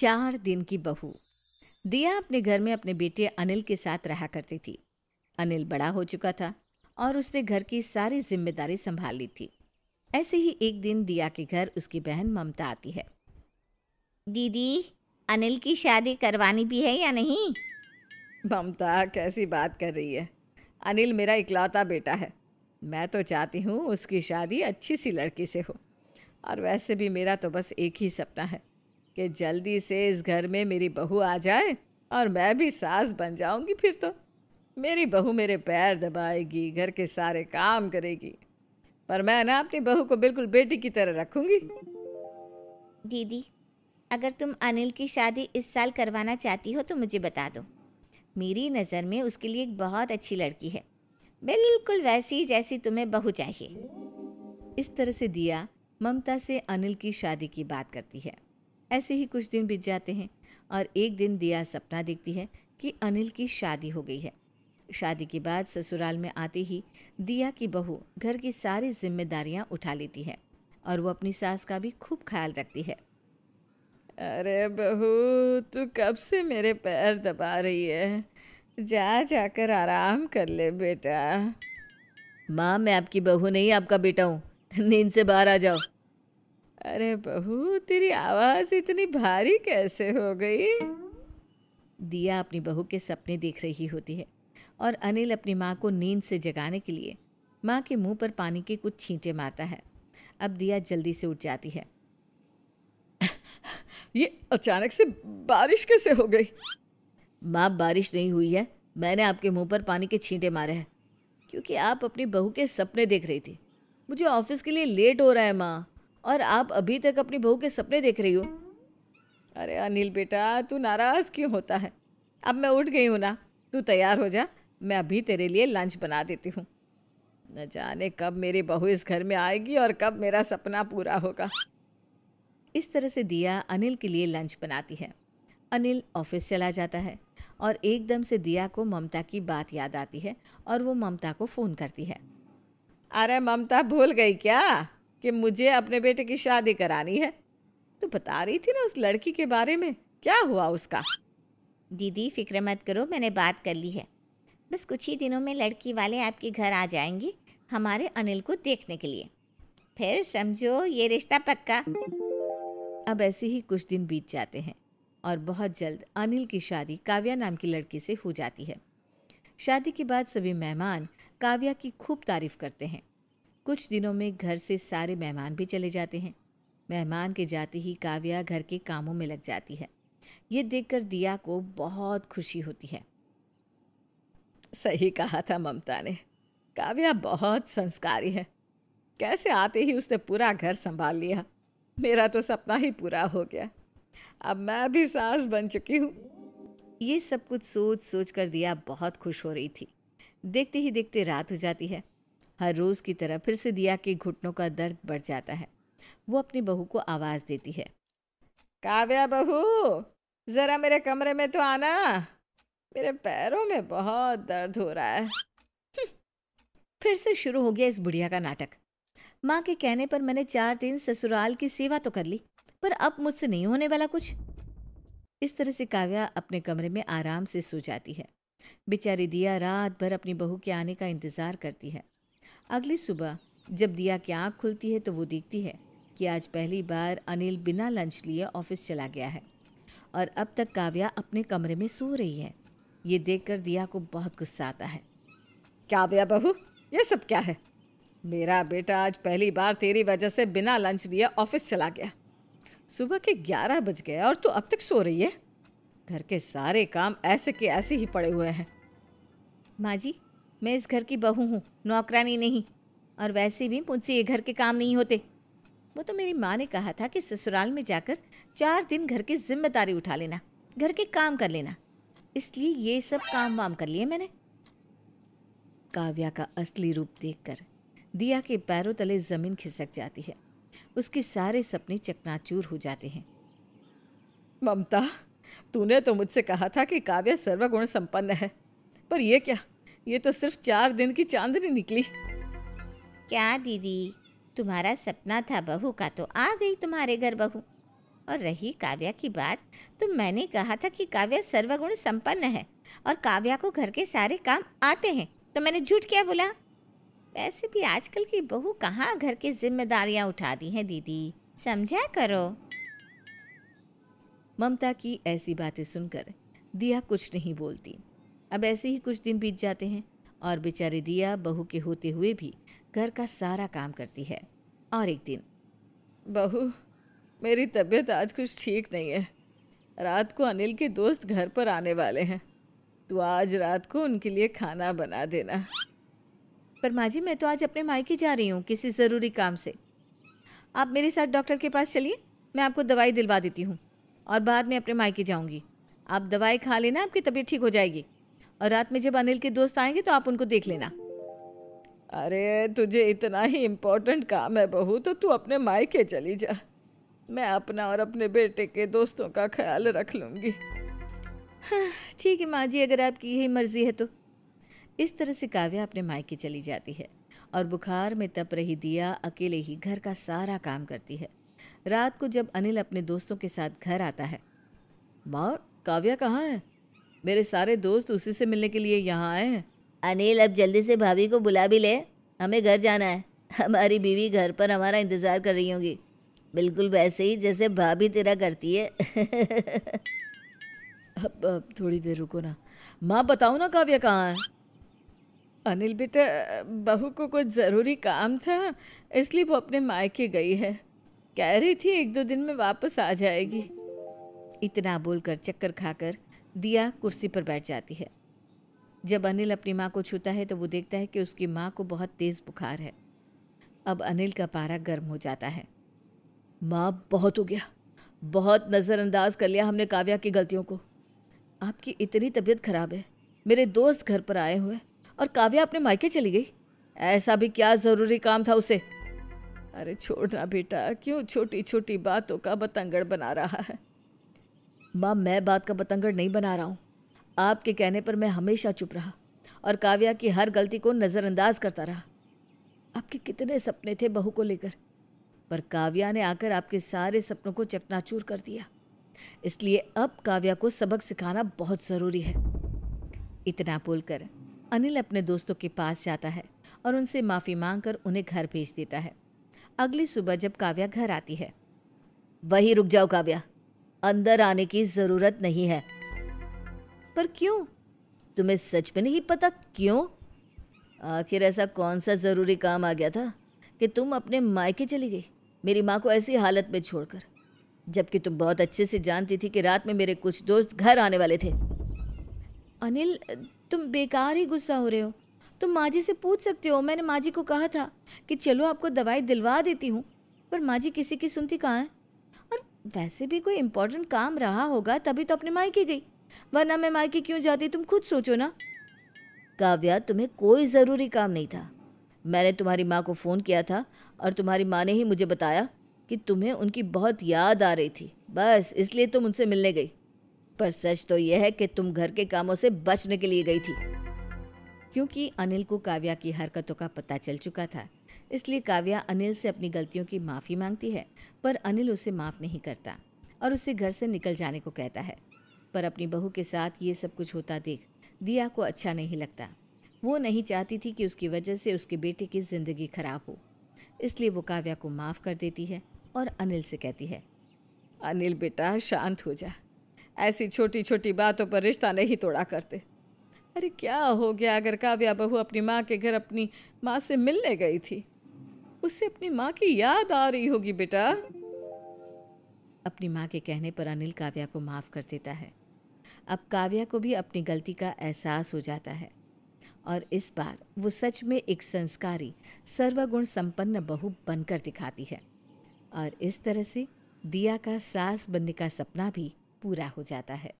चार दिन की बहू दिया अपने घर में अपने बेटे अनिल के साथ रहा करती थी अनिल बड़ा हो चुका था और उसने घर की सारी जिम्मेदारी संभाल ली थी ऐसे ही एक दिन दिया के घर उसकी बहन ममता आती है दीदी अनिल की शादी करवानी भी है या नहीं ममता कैसी बात कर रही है अनिल मेरा इकलौता बेटा है मैं तो चाहती हूँ उसकी शादी अच्छी सी लड़की से हो और वैसे भी मेरा तो बस एक ही सपना है कि जल्दी से इस घर में मेरी बहू आ जाए और मैं भी सास बन जाऊंगी फिर तो मेरी बहू मेरे पैर दबाएगी घर के सारे काम करेगी पर मैं ना अपनी बहू को बिल्कुल बेटी की तरह रखूंगी दीदी अगर तुम अनिल की शादी इस साल करवाना चाहती हो तो मुझे बता दो मेरी नज़र में उसके लिए एक बहुत अच्छी लड़की है बिल्कुल वैसी जैसी तुम्हें बहू चाहिए इस तरह से दिया ममता से अनिल की शादी की बात करती है ऐसे ही कुछ दिन बीत जाते हैं और एक दिन दिया सपना देखती है कि अनिल की शादी हो गई है शादी के बाद ससुराल में आते ही दिया की बहू घर की सारी जिम्मेदारियां उठा लेती है और वो अपनी सास का भी खूब ख्याल रखती है अरे बहू तू कब से मेरे पैर दबा रही है जा जाकर आराम कर ले बेटा माँ मैं आपकी बहू नहीं आपका बेटा हूँ नींद से बाहर आ जाओ अरे बहू तेरी आवाज़ इतनी भारी कैसे हो गई दिया अपनी बहू के सपने देख रही होती है और अनिल अपनी माँ को नींद से जगाने के लिए माँ के मुंह पर पानी के कुछ छींटे मारता है अब दिया जल्दी से उठ जाती है ये अचानक से बारिश कैसे हो गई माँ बारिश नहीं हुई है मैंने आपके मुंह पर पानी के छींटे मारे हैं क्योंकि आप अपनी बहू के सपने देख रही थी मुझे ऑफिस के लिए लेट हो रहा है माँ और आप अभी तक अपनी बहू के सपने देख रही हो अरे अनिल बेटा तू नाराज़ क्यों होता है अब मैं उठ गई हूँ ना तू तैयार हो जा मैं अभी तेरे लिए लंच बना देती हूँ न जाने कब मेरी बहू इस घर में आएगी और कब मेरा सपना पूरा होगा इस तरह से दिया अनिल के लिए लंच बनाती है अनिल ऑफिस चला जाता है और एकदम से दिया को ममता की बात याद आती है और वो ममता को फ़ोन करती है अरे ममता भूल गई क्या कि मुझे अपने बेटे की शादी करानी है तो बता रही थी ना उस लड़की के बारे में क्या हुआ उसका दीदी फिक्र मत करो मैंने बात कर ली है बस कुछ ही दिनों में लड़की वाले आपके घर आ जाएंगी हमारे अनिल को देखने के लिए फिर समझो ये रिश्ता पक्का अब ऐसे ही कुछ दिन बीत जाते हैं और बहुत जल्द अनिल की शादी काव्या नाम की लड़की से हो जाती है शादी के बाद सभी मेहमान काव्या की खूब तारीफ करते हैं कुछ दिनों में घर से सारे मेहमान भी चले जाते हैं मेहमान के जाते ही काव्या घर के कामों में लग जाती है ये देखकर दिया को बहुत खुशी होती है सही कहा था ममता ने काव्या बहुत संस्कारी है कैसे आते ही उसने पूरा घर संभाल लिया मेरा तो सपना ही पूरा हो गया अब मैं भी सास बन चुकी हूँ ये सब कुछ सोच सोच कर दिया बहुत खुश हो रही थी देखते ही देखते रात हो जाती है हर रोज़ की तरह फिर से दिया के घुटनों का दर्द बढ़ जाता है वो अपनी बहू को आवाज़ देती है काव्या बहू ज़रा मेरे कमरे में तो आना मेरे पैरों में बहुत दर्द हो रहा है हम्म। फिर से शुरू हो गया इस बुढ़िया का नाटक माँ के कहने पर मैंने चार दिन ससुराल की सेवा तो कर ली पर अब मुझसे नहीं होने वाला कुछ इस तरह से काव्या अपने कमरे में आराम से सो जाती है बेचारी दिया रात भर अपनी बहू के आने का इंतज़ार करती है अगली सुबह जब दिया की आँख खुलती है तो वो देखती है कि आज पहली बार अनिल बिना लंच लिए ऑफिस चला गया है और अब तक काव्या अपने कमरे में सो रही है ये देखकर दिया को बहुत गुस्सा आता है काव्या बहू ये सब क्या है मेरा बेटा आज पहली बार तेरी वजह से बिना लंच लिए ऑफिस चला गया सुबह के ग्यारह बज गए और तू अब तक सो रही है घर के सारे काम ऐसे के ऐसे ही पड़े हुए हैं माँ जी मैं इस घर की बहू हूँ नौकरानी नहीं और वैसे भी मुझसे ये घर के काम नहीं होते वो तो मेरी माँ ने कहा था कि ससुराल में जाकर चार दिन घर की जिम्मेदारी उठा लेना घर के काम कर लेना इसलिए ये सब काम वाम कर लिए मैंने काव्या का असली रूप देखकर दिया के पैरों तले जमीन खिसक जाती है उसके सारे सपने चकनाचूर हो जाते हैं ममता तूने तो मुझसे कहा था कि काव्या सर्वगुण संपन्न है पर यह क्या ये तो सिर्फ चार दिन की चांदनी निकली क्या दीदी तुम्हारा सपना था बहू का तो आ गई तुम्हारे घर बहू और रही काव्या की बात तो मैंने कहा था कि काव्या सर्वगुण संपन्न है और काव्या को घर के सारे काम आते हैं तो मैंने झूठ क्या बोला वैसे भी आजकल की बहू कहाँ घर की जिम्मेदारियाँ उठा दी हैं दीदी समझा करो ममता की ऐसी बातें सुनकर दिया कुछ नहीं बोलती अब ऐसे ही कुछ दिन बीत जाते हैं और बेचारी दिया बहू के होते हुए भी घर का सारा काम करती है और एक दिन बहू मेरी तबीयत आज कुछ ठीक नहीं है रात को अनिल के दोस्त घर पर आने वाले हैं तो आज रात को उनके लिए खाना बना देना पर माँ जी मैं तो आज अपने मायके जा रही हूँ किसी ज़रूरी काम से आप मेरे साथ डॉक्टर के पास चलिए मैं आपको दवाई दिलवा देती हूँ और बाद में अपने मायके जाऊँगी आप दवाई खा लेना आपकी तबीयत ठीक हो जाएगी और रात में जब अनिल के दोस्त आएंगे तो आप उनको देख लेना अरे तुझे इतना ही इम्पोर्टेंट काम है बहू तो तू अपने मायके चली जा मैं अपना और अपने बेटे के दोस्तों का ख्याल रख लूंगी हाँ, ठीक है माँ जी अगर आपकी यही मर्ज़ी है तो इस तरह से काव्या अपने मायके चली जाती है और बुखार में तप रही दिया अकेले ही घर का सारा काम करती है रात को जब अनिल अपने दोस्तों के साथ घर आता है माँ काव्या कहाँ है मेरे सारे दोस्त उसी से मिलने के लिए यहाँ आए हैं अनिल अब जल्दी से भाभी को बुला भी ले हमें घर जाना है हमारी बीवी घर पर हमारा इंतज़ार कर रही होंगी बिल्कुल वैसे ही जैसे भाभी तेरा करती है अब, अब थोड़ी देर रुको ना माँ बताओ ना काव्य कहाँ है अनिल बेटा बहू को कुछ ज़रूरी काम था इसलिए वो अपने मायके गई है कह रही थी एक दो दिन में वापस आ जाएगी इतना बोलकर चक्कर खाकर दिया कुर्सी पर बैठ जाती है जब अनिल अपनी माँ को छूता है तो वो देखता है कि उसकी माँ को बहुत तेज़ बुखार है अब अनिल का पारा गर्म हो जाता है माँ बहुत हो गया बहुत नज़रअंदाज कर लिया हमने काव्या की गलतियों को आपकी इतनी तबीयत ख़राब है मेरे दोस्त घर पर आए हुए और काव्या अपने मायके चली गई ऐसा भी क्या ज़रूरी काम था उसे अरे छोड़ना बेटा क्यों छोटी छोटी बातों का बतंगड़ बना रहा है माँ मैं बात का पतंगड़ नहीं बना रहा हूँ आपके कहने पर मैं हमेशा चुप रहा और काव्या की हर गलती को नज़रअंदाज करता रहा आपके कितने सपने थे बहू को लेकर पर काव्या ने आकर आपके सारे सपनों को चकनाचूर कर दिया इसलिए अब काव्या को सबक सिखाना बहुत ज़रूरी है इतना बोलकर अनिल अपने दोस्तों के पास जाता है और उनसे माफ़ी मांग उन्हें घर भेज देता है अगली सुबह जब काव्या घर आती है वही रुक जाओ काव्या अंदर आने की जरूरत नहीं है पर क्यों तुम्हें सच में नहीं पता क्यों आखिर ऐसा कौन सा ज़रूरी काम आ गया था कि तुम अपने मायके चली गई मेरी माँ को ऐसी हालत में छोड़कर जबकि तुम बहुत अच्छे से जानती थी कि रात में मेरे कुछ दोस्त घर आने वाले थे अनिल तुम बेकार ही गुस्सा हो रहे हो तुम माँ जी से पूछ सकते हो मैंने माँ जी को कहा था कि चलो आपको दवाई दिलवा देती हूँ पर माँ जी किसी की सुनती कहाँ है वैसे भी कोई इम्पोर्टेंट काम रहा होगा तभी तो अपने मायके गई वरना मैं मायके क्यों जाती तुम खुद सोचो ना काव्या तुम्हें कोई ज़रूरी काम नहीं था मैंने तुम्हारी माँ को फ़ोन किया था और तुम्हारी माँ ने ही मुझे बताया कि तुम्हें उनकी बहुत याद आ रही थी बस इसलिए तुम उनसे मिलने गई पर सच तो यह है कि तुम घर के कामों से बचने के लिए गई थी क्योंकि अनिल को काव्या की हरकतों का पता चल चुका था इसलिए काव्या अनिल से अपनी गलतियों की माफ़ी मांगती है पर अनिल उसे माफ़ नहीं करता और उसे घर से निकल जाने को कहता है पर अपनी बहू के साथ ये सब कुछ होता देख दिया को अच्छा नहीं लगता वो नहीं चाहती थी कि उसकी वजह से उसके बेटे की ज़िंदगी खराब हो इसलिए वो काव्या को माफ़ कर देती है और अनिल से कहती है अनिल बेटा शांत हो जा ऐसी छोटी छोटी बातों पर रिश्ता नहीं तोड़ा करते अरे क्या हो गया अगर काव्या बहू अपनी माँ के घर अपनी माँ से मिलने गई थी उससे अपनी माँ की याद आ रही होगी बेटा अपनी माँ के कहने पर अनिल काव्या को माफ़ कर देता है अब काव्या को भी अपनी गलती का एहसास हो जाता है और इस बार वो सच में एक संस्कारी सर्वगुण संपन्न बहू बनकर दिखाती है और इस तरह से दिया का सास बनने का सपना भी पूरा हो जाता है